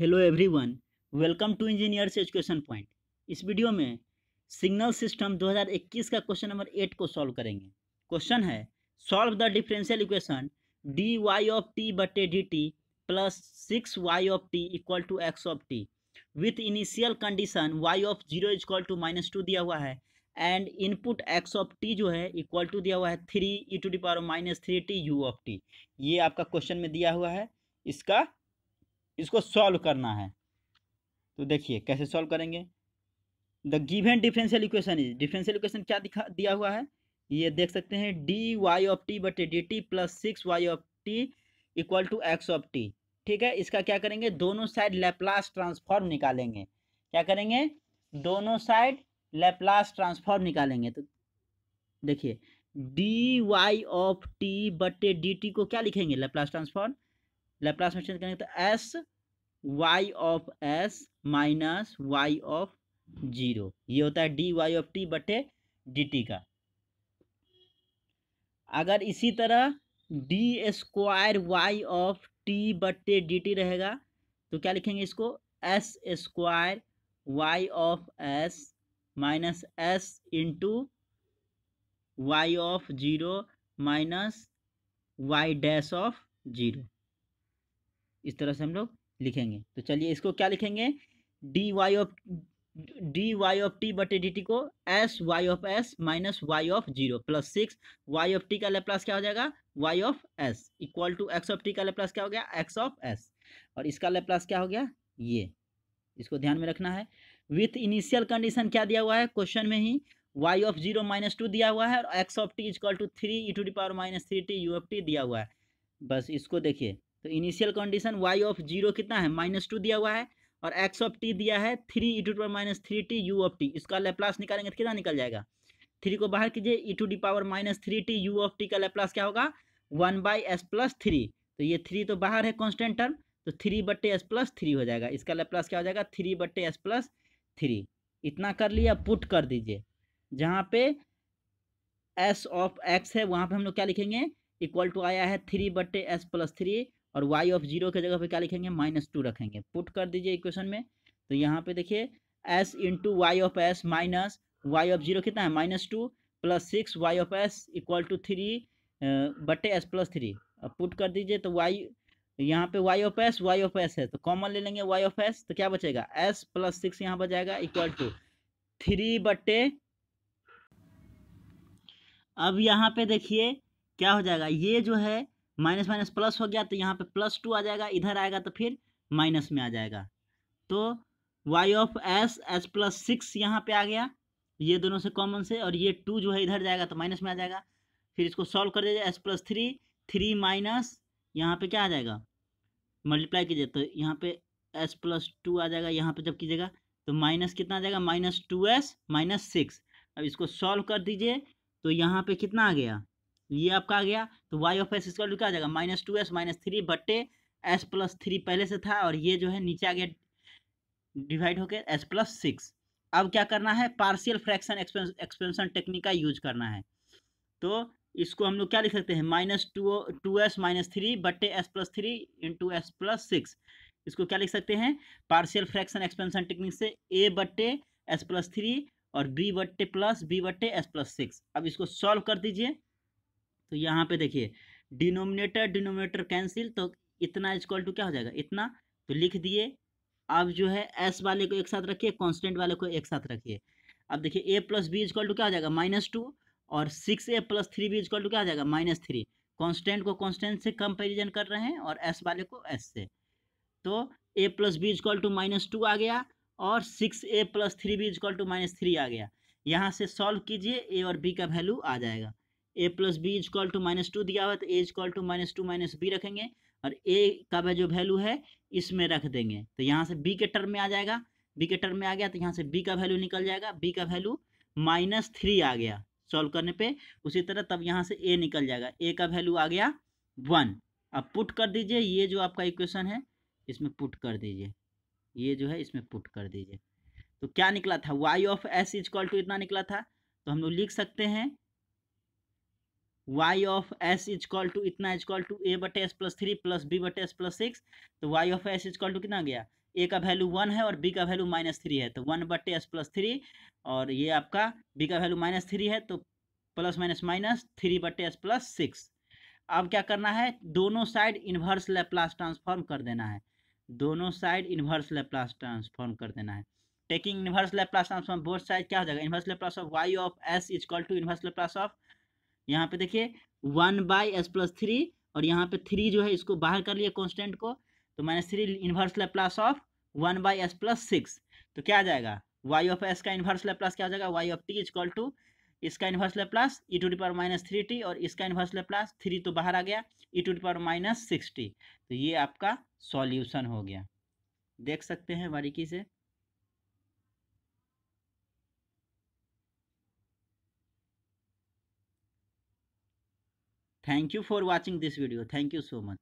Hello everyone welcome to engineers education point इस video में signal system 2021 का question number eight को solve करेंगे क्वेश्चन है solve the differential equation D Y of T बटे D T plus six Y of T equal to X of T with initial condition Y of zero is equal to minus two दिया हुआ है and input X of T जो है equal to दिया हुआ है three E to the power minus three T U of T ये आपका क्वेश्चन में दिया हुआ है इसका इसको सॉल्व करना है तो देखिए कैसे सॉल्व करेंगे the given differential equation is differential equation क्या दिखा दिया हुआ है ये देख सकते हैं डी वाई ऑफ टी बटे D T plus six Y of T equal to X of T ठीक है इसका क्या करेंगे दोनों साइड लेप्लास ट्रांसफॉर्म निकालेंगे क्या करेंगे दोनों साइड लेप्लास ट्रांसफॉर्म निकालेंगे तो देखिए डी वाई ऑफ टी बटे डी टी को क्या लिखेंगे लेप्लास ट्रांसफॉर्म लेप्लास में चेंज करेंगे तो S Y of S minus Y of zero ये होता है डी वाई ऑफ टी बटे डी टी का अगर इसी तरह D square Y of T बटे डी टी रहेगा तो क्या लिखेंगे इसको S square Y of S minus S into Y of zero minus Y dash of zero इस तरह से हम लोग लिखेंगे तो चलिए इसको क्या लिखेंगे D Y of D Y of T बटे डी टी को S Y of S minus Y of zero plus six Y of T का लेप्लास क्या हो जाएगा Y of S equal to X of T का Laplace क्या हो गया एक्स ऑफ एस और इसका लेप्लास क्या हो गया ये इसको ध्यान में रखना है विथ इनिशियल कंडीशन क्या दिया हुआ है क्वेश्चन में ही Y of zero minus two दिया हुआ है और X of T is equal to three E to the power minus three T U of T दिया हुआ है बस इसको देखिए तो initial condition Y of zero कितना है माइनस टू दिया हुआ है और एक्स ऑफ टी दिया है three E to power minus three T U of T इसका लेप्लास निकालेंगे तो कितना निकल जाएगा थ्री को बाहर कीजिए E to the power minus three T U of T का लेप्लास क्या होगा one by S plus three तो ये थ्री तो बाहर है कॉन्स्टेंट टर्म तो थ्री बट्टे एस प्लस थ्री हो जाएगा इसका लेप्लास क्या हो जाएगा थ्री बट्टे एस प्लस थ्री इतना कर लिया पुट कर दीजिए जहाँ पे एस ऑफ एक्स है वहाँ पे हम लोग क्या लिखेंगे इक्वल टू आया है थ्री बट्टे एस प्लस थ्री और वाई ऑफ जीरो के जगह पे क्या लिखेंगे माइनस टू रखेंगे पुट कर दीजिए इक्वेशन में तो यहाँ पे देखिए S into Y of S minus Y of zero कितना है minus two plus six Y of S equal to three बटे एस प्लस थ्री अब पुट कर दीजिए तो वाई यहाँ पे Y of S Y of S है तो कॉमन ले लेंगे वाई ऑफ एस तो क्या बचेगा एस प्लस सिक्स यहाँ बचेगा इक्वल टू थ्री बटे अब यहाँ पे देखिए क्या हो जाएगा ये जो है माइनस माइनस प्लस हो गया तो यहाँ पे प्लस टू आ जाएगा इधर आएगा तो फिर माइनस में आ जाएगा तो Y of S S plus six यहाँ पे आ गया ये दोनों से कॉमन से और ये टू जो है इधर जाएगा तो माइनस में आ जाएगा फिर इसको सॉल्व कर दीजिए S plus three three minus यहाँ पे क्या आ जाएगा मल्टीप्लाई कीजिए तो यहाँ पे एस प्लस टू आ जाएगा यहाँ पे जब कीजिएगा तो माइनस कितना आ जाएगा minus two S minus six अब इसको सॉल्व कर दीजिए तो यहाँ पे कितना आ गया तो ये आपका आ गया तो वाई ऑफ एस स्क्वायर क्या आ जाएगा minus two S minus three बट्टे एस प्लस थ्री पहले से था और ये जो है नीचे आ गया डिवाइड होकर एस प्लस सिक्स अब क्या करना है पार्शियल फ्रैक्शन एक्सपेंशन टेक्निक का यूज करना है तो इसको हम लोग क्या लिख सकते हैं minus two two S minus three बट्टे S plus three into S plus six इसको क्या लिख सकते हैं पार्शियल फ्रैक्शन एक्सपेंशन टेक्निक से ए बट्टे एस प्लस थ्री और बी बट्टे प्लस बी बट्टे एस प्लस सिक्स अब इसको सॉल्व कर दीजिए तो यहाँ पे देखिए डिनोमिनेटर डिनोमिनेटर कैंसिल तो इतना इज टू क्या हो जाएगा इतना तो लिख दिए अब जो है एस वाले को एक साथ रखिए कॉन्स्टेंट वाले को एक साथ रखिए अब देखिए A plus B is equal to क्या हो जाएगा माइनस टू और six A plus three B is equal to क्या हो जाएगा माइनस थ्री कॉन्स्टेंट को कॉन्स्टेंट से कंपेरिजन कर रहे हैं और एस वाले को एस से तो A plus B is equal to minus two आ गया और six A plus three B is equal to minus three आ गया यहाँ से सॉल्व कीजिए ए और बी का वैल्यू आ जाएगा A plus B is equal to minus two दिया हुआ तो A is equal to minus two minus B रखेंगे और ए का जो वैल्यू है इसमें रख देंगे तो यहाँ से बी के टर्म में आ जाएगा बी के टर्म में आ गया तो यहाँ से बी का वैल्यू निकल जाएगा बी का वैल्यू माइनस थ्री आ गया सॉल्व करने पे उसी तरह तब यहाँ से ए निकल जाएगा ए का वैल्यू आ गया वन अब पुट कर दीजिए ये जो आपका इक्वेशन है इसमें पुट कर दीजिए ये जो है इसमें पुट कर दीजिए तो क्या निकला था Y of S is equal to इतना निकला था तो हम लोग लिख सकते हैं Y of S is equal to इतना इज कॉल टू ए बटे S plus three plus B बटे एस प्लस सिक्स तो Y of S is equal to कितना गया ए का वैल्यू वन है और बी का वैल्यू माइनस थ्री है तो वन बटे एस प्लस थ्री और ये आपका बी का वैल्यू माइनस थ्री है तो प्लस माइनस माइनस थ्री बटे एस प्लस सिक्स अब क्या करना है दोनों साइड इन्वर्स लेप्लास ट्रांसफॉर्म कर देना है दोनों साइड इन्वर्स लेप्लास ट्रांसफॉर्म कर देना है taking inverse Laplace transform both side क्या हो जाएगा inverse Laplace of Y of S is equal to inverse Laplace of यहाँ पे देखिए one by S plus three और यहाँ पे थ्री जो है इसको बाहर कर लिए कॉन्स्टेंट को तो minus three inverse Laplace of one by S plus six तो क्या आ जाएगा वाई ऑफ एस का इन्वर्स प्लस क्या हो जाएगा Y of T is equal to इसका inverse Laplace E to the power minus three T और इसका इन्वर्स लेप्लास थ्री तो बाहर आ गया E to the power minus six T तो ये आपका सॉल्यूशन हो गया देख सकते हैं बारीकी से Thank you for watching this video. Thank you so much.